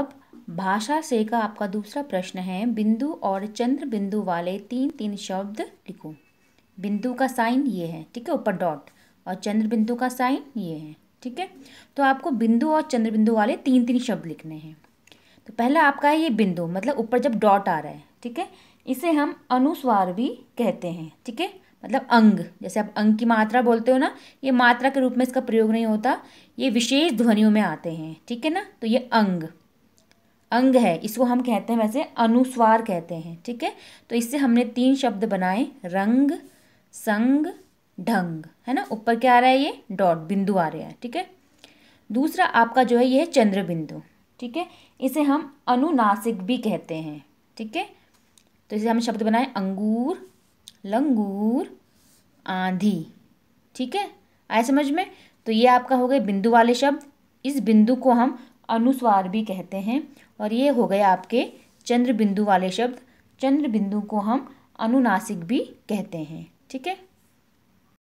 अब भाषा से का आपका दूसरा प्रश्न है बिंदु और चंद्र बिंदु वाले तीन तीन शब्द लिखो बिंदु का साइन ये है ठीक है ऊपर डॉट और चंद्र बिंदु का साइन ये है ठीक है तो आपको बिंदु और चंद्र बिंदु वाले तीन तीन शब्द लिखने हैं तो पहला आपका है ये बिंदु मतलब ऊपर जब डॉट आ रहा है ठीक है इसे हम अनुस्वार भी कहते हैं ठीक है मतलब अंग जैसे आप अंग की मात्रा बोलते हो ना ये मात्रा के रूप में इसका प्रयोग नहीं होता ये विशेष ध्वनियों में आते हैं ठीक है ना तो ये अंग अंग है इसको हम कहते हैं वैसे अनुस्वार कहते हैं ठीक है तो इससे हमने तीन शब्द बनाए रंग संग ढंग है ना ऊपर क्या आ रहा है ये डॉट बिंदु आ रहा है ठीक है दूसरा आपका जो है ये है चंद्र बिंदु ठीक है इसे हम अनुनासिक भी कहते हैं ठीक है तो इसे हम शब्द बनाए अंगूर लंगूर आंधी ठीक है आए समझ में तो ये आपका हो गया बिंदु वाले शब्द इस बिंदु को हम अनुस्वार भी कहते हैं और ये हो गए आपके चंद्र बिंदु वाले शब्द चंद्र बिंदु को हम अनुनासिक भी कहते हैं ठीक है